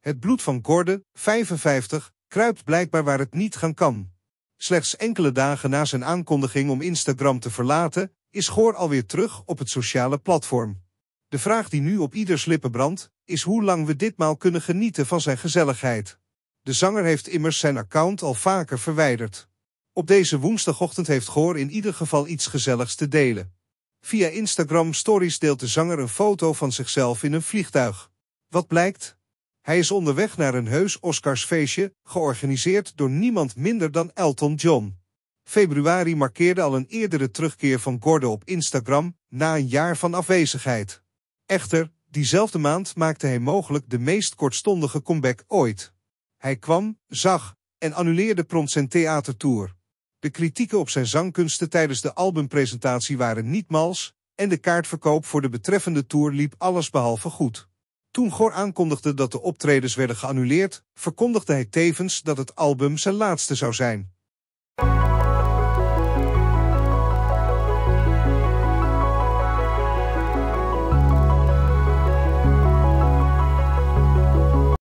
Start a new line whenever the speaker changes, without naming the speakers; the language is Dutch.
Het bloed van Gorde, 55, kruipt blijkbaar waar het niet gaan kan. Slechts enkele dagen na zijn aankondiging om Instagram te verlaten, is Goor alweer terug op het sociale platform. De vraag die nu op ieders lippen brandt, is hoe lang we ditmaal kunnen genieten van zijn gezelligheid. De zanger heeft immers zijn account al vaker verwijderd. Op deze woensdagochtend heeft Goor in ieder geval iets gezelligs te delen. Via Instagram Stories deelt de zanger een foto van zichzelf in een vliegtuig. Wat blijkt? Hij is onderweg naar een heus Oscarsfeestje, georganiseerd door niemand minder dan Elton John. Februari markeerde al een eerdere terugkeer van Gordon op Instagram, na een jaar van afwezigheid. Echter, diezelfde maand maakte hij mogelijk de meest kortstondige comeback ooit. Hij kwam, zag en annuleerde prompt zijn theatertour. De kritieken op zijn zangkunsten tijdens de albumpresentatie waren niet mals en de kaartverkoop voor de betreffende tour liep allesbehalve goed. Toen Gor aankondigde dat de optredens werden geannuleerd, verkondigde hij tevens dat het album zijn laatste zou zijn.